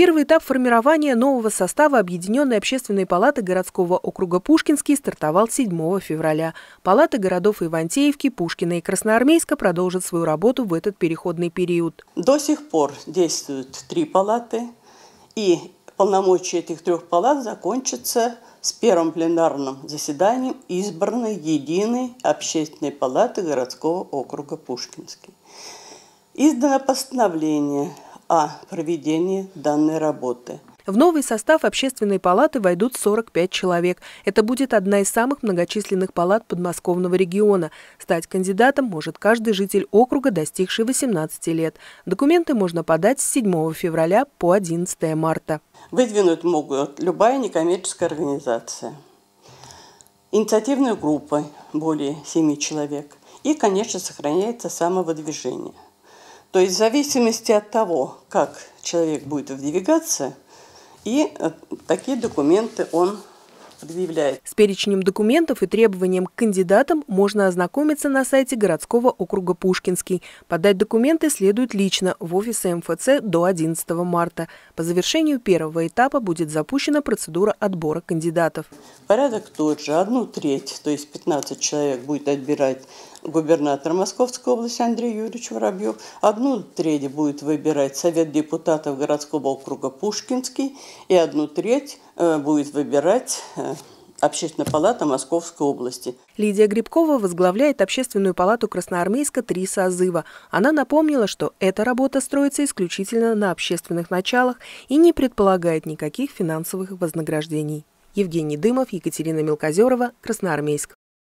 Первый этап формирования нового состава Объединенной общественной палаты городского округа Пушкинский стартовал 7 февраля. Палаты городов Ивантеевки, Пушкина и Красноармейска продолжат свою работу в этот переходный период. До сих пор действуют три палаты, и полномочия этих трех палат закончатся с первым пленарным заседанием избранной единой общественной палаты городского округа Пушкинский. Издано постановление о проведении данной работы. В новый состав общественной палаты войдут 45 человек. Это будет одна из самых многочисленных палат подмосковного региона. Стать кандидатом может каждый житель округа, достигший 18 лет. Документы можно подать с 7 февраля по 11 марта. Выдвинуть могут любая некоммерческая организация, инициативные группы более 7 человек и, конечно, сохраняется самовыдвижение. То есть в зависимости от того, как человек будет выдвигаться, и э, такие документы он предъявляет. С перечнем документов и требованием к кандидатам можно ознакомиться на сайте городского округа Пушкинский. Подать документы следует лично в офисе МФЦ до 11 марта. По завершению первого этапа будет запущена процедура отбора кандидатов. Порядок тот же, одну треть, то есть 15 человек будет отбирать губернатор Московской области Андрей Юрьевич Воробьев. Одну треть будет выбирать Совет депутатов городского округа Пушкинский, и одну треть э, будет выбирать э, Общественная палата Московской области. Лидия Грибкова возглавляет Общественную палату Красноармейска «Три созыва». Она напомнила, что эта работа строится исключительно на общественных началах и не предполагает никаких финансовых вознаграждений. Евгений Дымов, Екатерина Мелкозерова, Красноармейск.